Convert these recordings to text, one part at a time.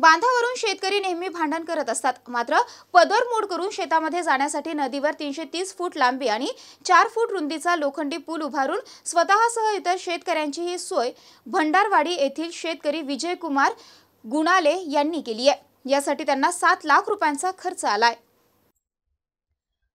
बांधावरून शेतकरी नेहमी भांडण करत असतात मात्र पदर मोड करून शेतामध्ये जाण्यासाठी नदीवर तीनशे तीस फूट लांबी आणि चार फूट रुंदीचा लोखंडी पूल उभारून स्वतःसह इतर शेतकऱ्यांची ही सोय भंडारवाडी येथील शेतकरी विजयकुमार गुणाले यांनी केली आहे यासाठी त्यांना सात लाख रुपयांचा खर्च आलाय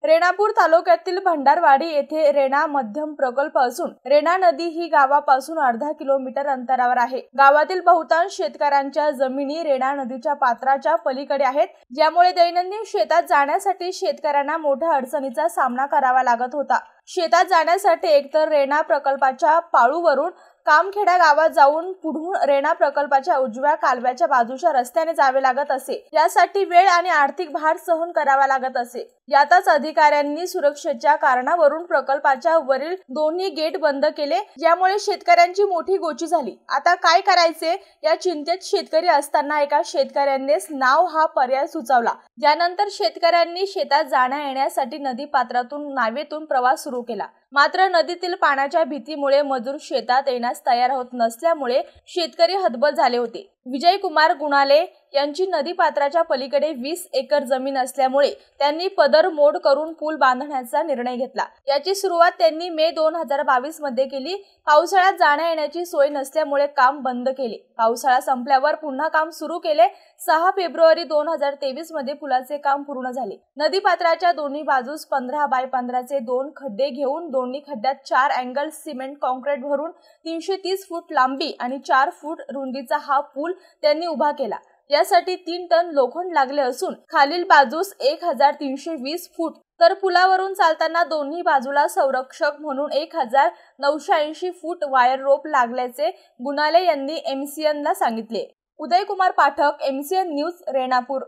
रेणापूर तालुक्यातील भंडारवाडी येथे रेणा मध्यम प्रकल्प असून रेणा नदी ही गावापासून अर्धा किलोमीटर अंतरावर आहे गावातील बहुतांश शेतकऱ्यांच्या जमिनी रेणा नदीच्या पात्राच्या पलीकडे आहेत ज्यामुळे दैनंदिन शेतात जाण्यासाठी शेतकऱ्यांना मोठ्या अडचणीचा सामना करावा लागत होता शेतात जाण्यासाठी एकतर रेणा प्रकल्पाच्या पाळूवरून कामखेडा गावात जाऊन पुढून रेणा प्रकल्पाच्या उजव्या कालव्याच्या बाजूच्या रस्त्याने जावे लागत असे यासाठी वेळ आणि आर्थिक भार सहन करावा लागत असे यातच अधिकाऱ्यांनी सुरक्षेच्या कारणावरून प्रकल्पाच्या वरील दोन्ही गेट बंद केले ज्यामुळे शेतकऱ्यांची मोठी गोची झाली आता काय करायचे या चिंतेत शेतकरी असताना एका शेतकऱ्यानेच नाव हा पर्याय सुचवला त्यानंतर शेतकऱ्यांनी शेतात जाण्या येण्यासाठी नदी पात्रातून नावेतून प्रवास सुरू केला मात्र नदीतील पाण्याच्या भीतीमुळे मजूर शेतात येण्यास तयार होत नसल्यामुळे शेतकरी हतबल झाले होते विजय कुमार गुणाले यांची नदीपात्राच्या पलीकडे वीस एकर जमीन असल्यामुळे त्यांनी पदर मोड करून पूल बांधण्याचा निर्णय घेतला याची सुरुवात त्यांनी मे दोन हजार बावीस मध्ये केली पावसाळ्यात जाण्या येण्याची सोय नसल्यामुळे काम बंद केले पावसाळा संपल्यावर पुन्हा काम सुरू केले सहा फेब्रुवारी दोन हजार तेवीस मध्ये पुलाचे काम पूर्ण झाले नदीपात्राच्या दोन्ही बाजूस पंधरा बाय पंधराचे दोन खड्डे घेऊन दोन्ही खड्ड्यात चार अँगल सिमेंट कॉन्क्रीट भरून तीनशे तीस फूट लांबी आणि चार फूट रुंदीचा हा पूल त्यांनी उभा केला यासाठी तीन टन लोखंड लागले असून खालील बाजूस एक हजार तीनशे वीस फूट तर पुलावरून चालताना दोन्ही बाजूला संरक्षक म्हणून एक हजार नऊशे ऐंशी फूट वायर रोप लागल्याचे गुणाले यांनी एमसीएनला सांगितले उदयकुमार पाठक एमसीएन न्यूज रेणापूर